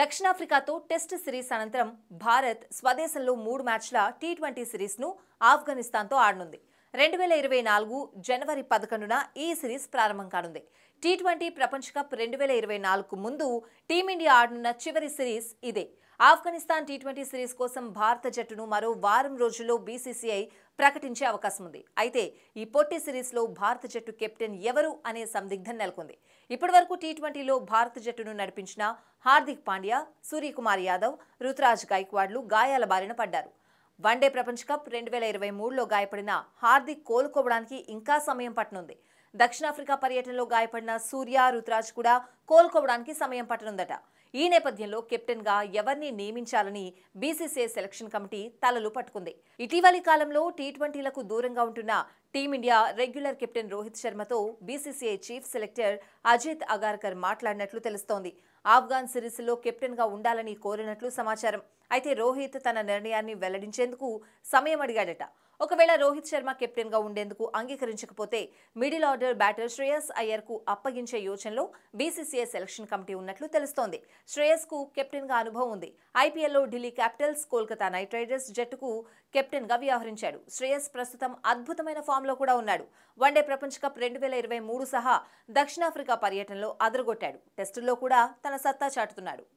దక్షిణాఫ్రికాతో test series అనంతరం భారత్ స్వదేశంలో మూడు మ్యాచ్ల టీ ట్వంటీ సిరీస్ను ఆఫ్ఘనిస్తాన్తో ఆడనుంది రెండు వేల ఇరవై నాలుగు జనవరి పదకొండున ఈ సిరీస్ ప్రారంభం కానుంది టీ ట్వంటీ ప్రపంచ కప్ రెండు వేల ఇరవై నాలుగు ముందు టీమిండియా ఆడనున్న చివరి సిరీస్ ఇదే ఆఫ్ఘనిస్తాన్ టీ ట్వంటీ సిరీస్ కోసం భారత జట్టును మరో వారం రోజుల్లో బీసీసీఐ ప్రకటించే అవకాశం ఉంది అయితే ఈ పొట్టి సిరీస్లో భారత జట్టు కెప్టెన్ ఎవరు అనే సందిగ్ధం నెలకొంది ఇప్పటి వరకు టీ ట్వంటీలో భారత జట్టును నడిపించిన హార్దిక్ పాండ్యా సూర్యకుమార్ యాదవ్ రుతురాజ్ గైక్వాడ్లు గాయాల బారిన పడ్డారు వన్డే ప్రపంచ కప్ రెండు వేల ఇరవై మూడులో గాయపడిన హార్దిక్ కోలుకోవడానికి ఇంకా సమయం పట్టనుంది దక్షిణాఫ్రికా పర్యటనలో గాయపడిన సూర్య రుతురాజ్ కూడా కోలుకోవడానికి సమయం పట్టనుందట ఈ నేపథ్యంలో కెప్టెన్గా ఎవరిని నియమించాలని బీసీసీఐ సెలక్షన్ కమిటీ తలలు పట్టుకుంది ఇటీవలి కాలంలో టీ ట్వంటీలకు దూరంగా ఉంటున్న టీమిండియా రెగ్యులర్ కెప్టెన్ రోహిత్ శర్మతో BCCI chief selector Ajit Agarkar మాట్లాడినట్లు తెలుస్తోంది ఆఫ్ఘాన్ సిరీస్లో కెప్టెన్గా ఉండాలని కోరినట్లు సమాచారం అయితే రోహిత్ తన నిర్ణయాన్ని వెల్లడించేందుకు సమయం అడిగాడట ఒకవేళ రోహిత్ శర్మ కెప్టెన్గా ఉండేందుకు అంగీకరించకపోతే మిడిల్ ఆర్డర్ బ్యాటర్ శ్రేయస్ అయ్యర్కు అప్పగించే యోచనలో బీసీసీఐ సెలక్షన్ కమిటీ ఉన్నట్లు తెలుస్తోంది శ్రేయస్కు కెప్టెన్గా అనుభవం ఉంది ఐపీఎల్లో Delhi Capitals Kolkata Knight Riders జట్టుకు కెప్టెన్గా వ్యవహరించాడు శ్రేయస్ ప్రస్తుతం అద్భుతమైన ఫామ్లో కూడా ఉన్నాడు వన్డే ప్రపంచ కప్ రెండు వేల ఇరవై మూడు సహా దక్షిణాఫ్రికా పర్యటనలో అదరగొట్టాడు టెస్టుల్లో కూడా తన సత్తా చాటుతున్నాడు